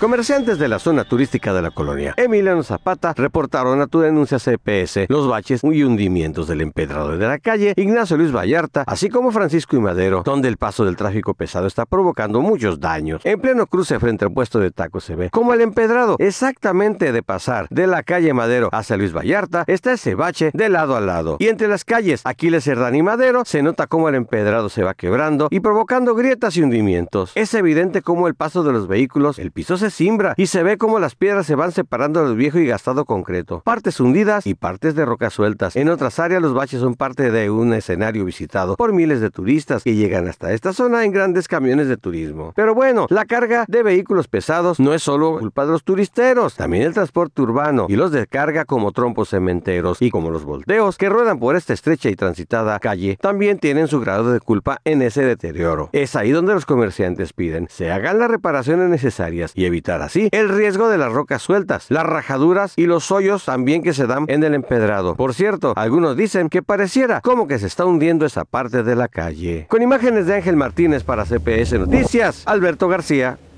Comerciantes de la zona turística de la colonia Emiliano Zapata reportaron a tu denuncia CPS los baches y hundimientos del empedrado de la calle Ignacio Luis Vallarta, así como Francisco y Madero, donde el paso del tráfico pesado está provocando muchos daños. En pleno cruce frente al puesto de taco se ve como el empedrado exactamente de pasar de la calle Madero hacia Luis Vallarta está ese bache de lado a lado. Y entre las calles Aquiles Herdán y Madero se nota como el empedrado se va quebrando y provocando grietas y hundimientos. Es evidente como el paso de los vehículos, el piso se simbra y se ve como las piedras se van separando del viejo y gastado concreto, partes hundidas y partes de rocas sueltas. En otras áreas los baches son parte de un escenario visitado por miles de turistas que llegan hasta esta zona en grandes camiones de turismo. Pero bueno, la carga de vehículos pesados no es solo culpa de los turisteros, también el transporte urbano y los de carga como trompos cementeros y como los volteos que ruedan por esta estrecha y transitada calle también tienen su grado de culpa en ese deterioro. Es ahí donde los comerciantes piden se hagan las reparaciones necesarias y evitar así el riesgo de las rocas sueltas, las rajaduras y los hoyos también que se dan en el empedrado. Por cierto, algunos dicen que pareciera como que se está hundiendo esa parte de la calle. Con imágenes de Ángel Martínez para CPS Noticias, Alberto García.